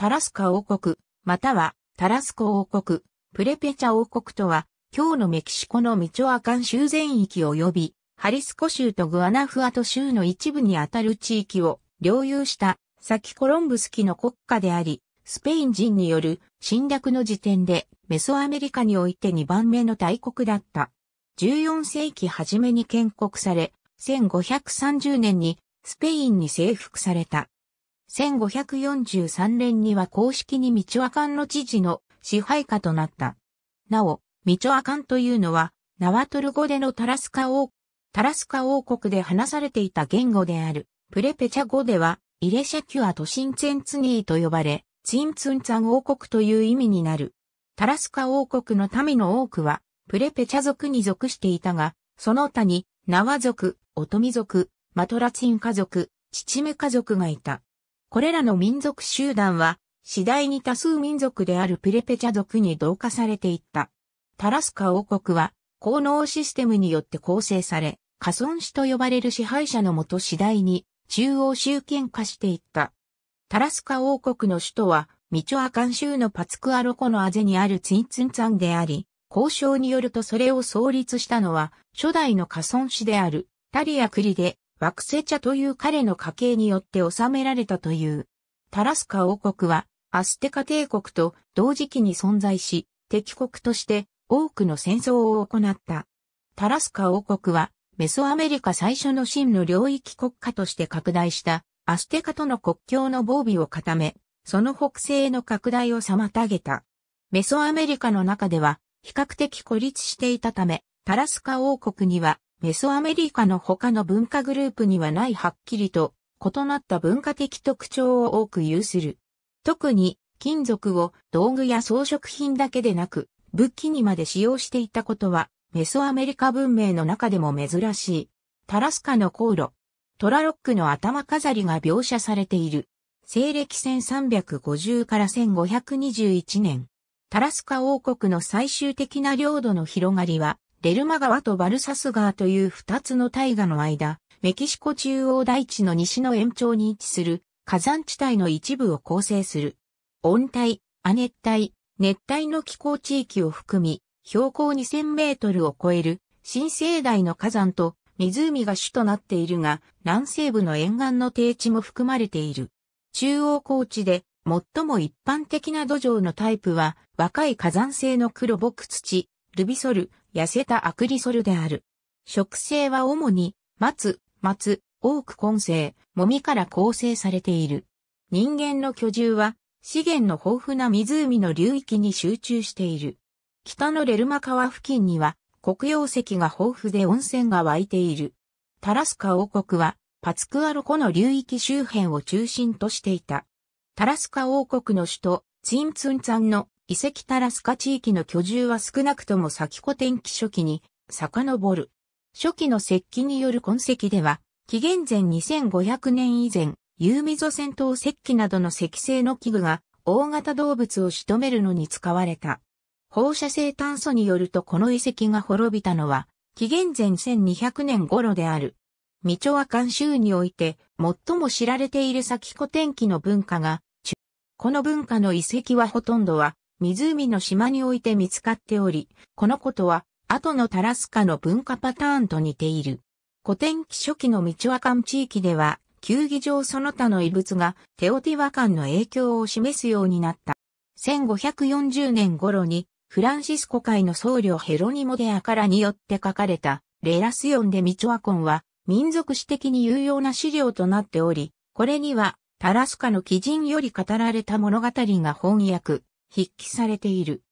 タラスカ王国、またはタラスコ王国、プレペチャ王国とは、今日のメキシコのミチョアカン州全域及び、ハリスコ州とグアナフアト州の一部にあたる地域を領有したサキコロンブス期の国家であり、スペイン人による侵略の時点でメソアメリカにおいて2番目の大国だった。14世紀初めに建国され、1530年にスペインに征服された。1543年には公式にミチョアカンの知事の支配下となった。なお、ミチョアカンというのは、ナワトル語でのタラスカ王、タラスカ王国で話されていた言語である、プレペチャ語では、イレシャキュアとシンツェンツニーと呼ばれ、ツインツンツァン王国という意味になる。タラスカ王国の民の多くは、プレペチャ族に属していたが、その他に、ナワ族、オトミ族、マトラツイン家族、チチメ家族がいた。これらの民族集団は、次第に多数民族であるプレペチャ族に同化されていった。タラスカ王国は、高能システムによって構成され、ソン死と呼ばれる支配者のもと次第に中央集権化していった。タラスカ王国の首都はミチョアカン州のパツクアロコのアゼにあるツイツンツァンであり、交渉によるとそれを創立したのは初代のソン死であるタリアクリで惑星茶という彼の家系によって治められたという。タラスカ王国はアステカ帝国と同時期に存在し、敵国として多くの戦争を行った。タラスカ王国はメソアメリカ最初の真の領域国家として拡大したアステカとの国境の防備を固め、その北西の拡大を妨げた。メソアメリカの中では比較的孤立していたため、タラスカ王国にはメソアメリカの他の文化グループにはないはっきりと異なった文化的特徴を多く有する。特に金属を道具や装飾品だけでなく武器にまで使用していたことはメソアメリカ文明の中でも珍しい。タラスカの航路、トラロックの頭飾りが描写されている。西暦1350から1521年。タラスカ王国の最終的な領土の広がりは、レルマ川とバルサス川という二つの大河の間、メキシコ中央大地の西の延長に位置する火山地帯の一部を構成する。温帯、亜熱帯、熱帯の気候地域を含み、標高2000メートルを超える新生代の火山と湖が主となっているが、南西部の沿岸の低地も含まれている。中央高地で最も一般的な土壌のタイプは、若い火山性の黒木土、ルビソル、痩せたアクリソルである。植生は主に、松、松、多く根性、もみから構成されている。人間の居住は、資源の豊富な湖の流域に集中している。北のレルマ川付近には、黒曜石が豊富で温泉が湧いている。タラスカ王国は、パツクアロコの流域周辺を中心としていた。タラスカ王国の首都、ツインツンツァンの遺跡タラスカ地域の居住は少なくとも先古天気初期に遡る。初期の石器による痕跡では、紀元前2500年以前、ユーミゾ戦闘石器などの石製の器具が大型動物を仕留めるのに使われた。放射性炭素によるとこの遺跡が滅びたのは、紀元前1200年頃である。ミチョアカにおいて最も知られている先古天気の文化が、この文化の遺跡はほとんどは湖の島において見つかっており、このことは、後のタラスカの文化パターンと似ている。古典期初期のミチュアカン地域では、球技場その他の遺物がテオティワカンの影響を示すようになった。1540年頃に、フランシスコ会の僧侶ヘロニモデアからによって書かれた、レラスヨンでミチュアコンは、民族史的に有用な資料となっており、これには、タラスカの基人より語られた物語が翻訳、筆記されている。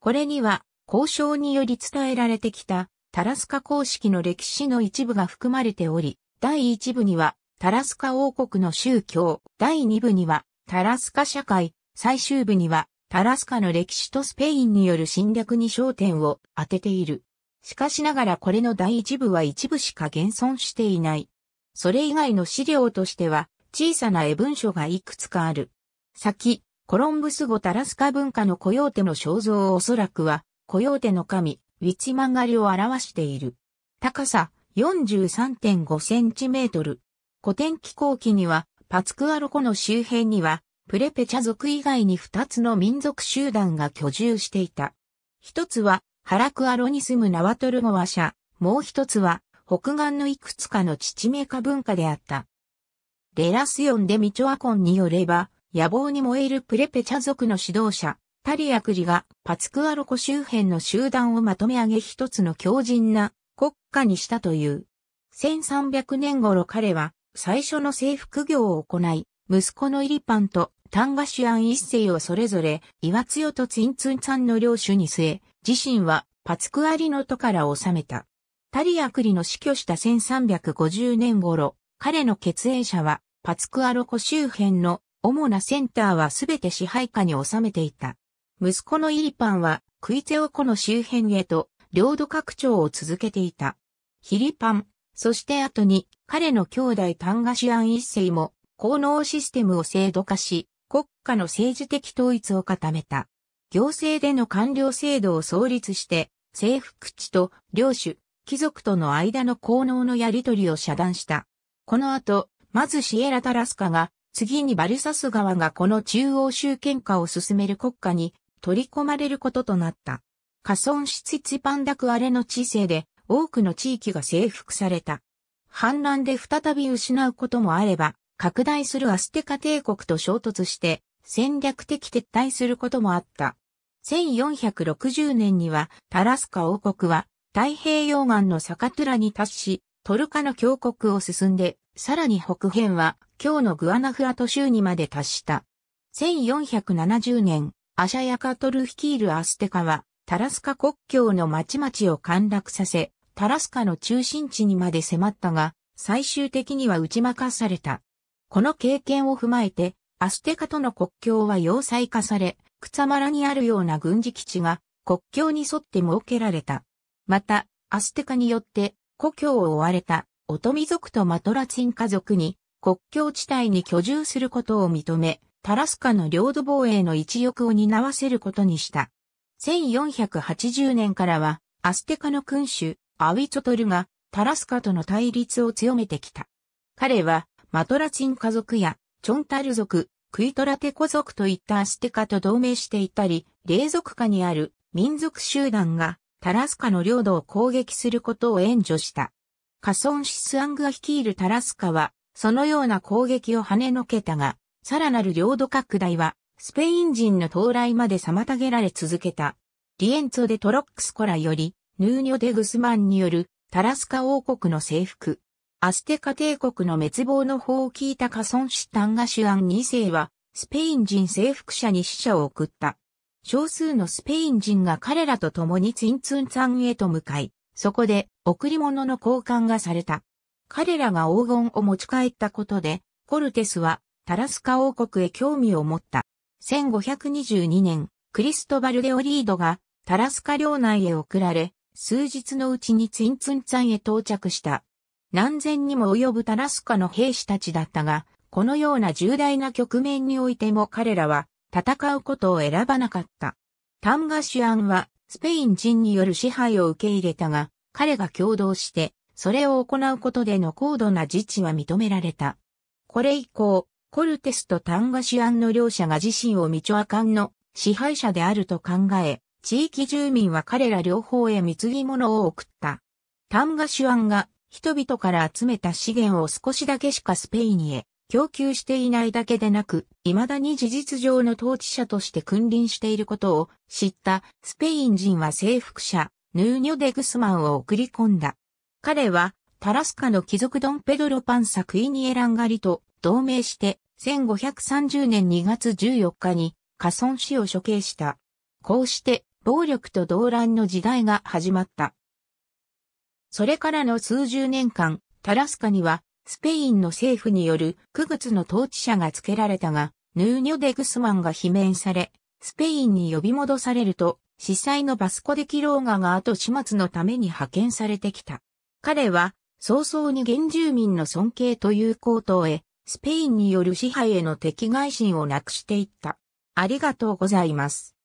これには、交渉により伝えられてきた、タラスカ公式の歴史の一部が含まれており、第一部には、タラスカ王国の宗教、第二部には、タラスカ社会、最終部には、タラスカの歴史とスペインによる侵略に焦点を当てている。しかしながらこれの第一部は一部しか現存していない。それ以外の資料としては、小さな絵文書がいくつかある。先、コロンブス語タラスカ文化のコヨーテの肖像おそらくは、コヨーテの神、ウィチマンガリを表している。高さ43.5センチメートル。古典気候期には、パツクアロコの周辺には、プレペチャ族以外に2つの民族集団が居住していた。一つは、ハラクアロに住むナワトルゴワ社、もう一つは、北岸のいくつかの父名家文化であった。レラスヨンデミチョアコンによれば、野望に燃えるプレペチャ族の指導者、タリアクリがパツクアロコ周辺の集団をまとめ上げ一つの強靭な国家にしたという。1300年頃彼は最初の征服業を行い、息子のイリパンとタンガシュアン一世をそれぞれ、岩強代とツインツンさんの領主に据え、自身はパツクアリの都から治めた。タリアクリの死去した1350年頃、彼の血縁者はパツクアロコ周辺の主なセンターはすべて支配下に収めていた。息子のイリパンはクイツェオ湖の周辺へと領土拡張を続けていた。ヒリパン、そして後に彼の兄弟タンガシアン一世も効能システムを制度化し、国家の政治的統一を固めた。行政での官僚制度を創立して、征服地と領主、貴族との間の効能のやり取りを遮断した。この後、まずシエラ・タラスカが次にバルサス川がこの中央集権化を進める国家に取り込まれることとなった。カソンシツチパンダクアレの知性で多くの地域が征服された。反乱で再び失うこともあれば、拡大するアステカ帝国と衝突して戦略的撤退することもあった。1460年にはタラスカ王国は太平洋岸のサカトゥラに達し、トルカの峡谷を進んで、さらに北辺は今日のグアナフアト州にまで達した。1470年、アシャヤカトル率いるアステカは、タラスカ国境の町々を陥落させ、タラスカの中心地にまで迫ったが、最終的には打ち負かされた。この経験を踏まえて、アステカとの国境は要塞化され、草マラにあるような軍事基地が国境に沿って設けられた。また、アステカによって故郷を追われたオトミ族とマトラチン家族に国境地帯に居住することを認め、タラスカの領土防衛の一翼を担わせることにした。1480年からは、アステカの君主、アウィツォトルが、タラスカとの対立を強めてきた。彼は、マトラチン家族や、チョンタル族、クイトラテコ族といったアステカと同盟していたり、霊族下にある民族集団が、タラスカの領土を攻撃することを援助した。カソン・シスアングが率いるタラスカは、そのような攻撃を跳ねのけたが、さらなる領土拡大は、スペイン人の到来まで妨げられ続けた。リエンツォでトロックスコラより、ヌーニョ・デ・グスマンによるタラスカ王国の征服。アステカ帝国の滅亡の法を聞いたカソンシタンガシュアン2世は、スペイン人征服者に死者を送った。少数のスペイン人が彼らと共にツインツンツァンへと向かい、そこで贈り物の交換がされた。彼らが黄金を持ち帰ったことで、コルテスはタラスカ王国へ興味を持った。1522年、クリストバルデオリードがタラスカ領内へ送られ、数日のうちにツインツンツァンへ到着した。何千にも及ぶタラスカの兵士たちだったが、このような重大な局面においても彼らは戦うことを選ばなかった。タンガシュアンはスペイン人による支配を受け入れたが、彼が共同してそれを行うことでの高度な自治は認められた。これ以降、コルテスとタンガシアンの両者が自身をミチョアカンの支配者であると考え、地域住民は彼ら両方へ貢ぎ物を送った。タンガシュアンが人々から集めた資源を少しだけしかスペインへ供給していないだけでなく、未だに事実上の統治者として君臨していることを知ったスペイン人は征服者、ヌーニョ・デグスマンを送り込んだ。彼は、タラスカの貴族ドンペドロパンサクイニエランガリと同盟して、1530年2月14日に、カソン氏を処刑した。こうして、暴力と動乱の時代が始まった。それからの数十年間、タラスカには、スペインの政府による区月の統治者が付けられたが、ヌーニョ・デグスマンが罷免され、スペインに呼び戻されると、司祭のバスコ・デ・キローガが後始末のために派遣されてきた。彼は早々に原住民の尊敬という高等へ、スペインによる支配への敵外心をなくしていった。ありがとうございます。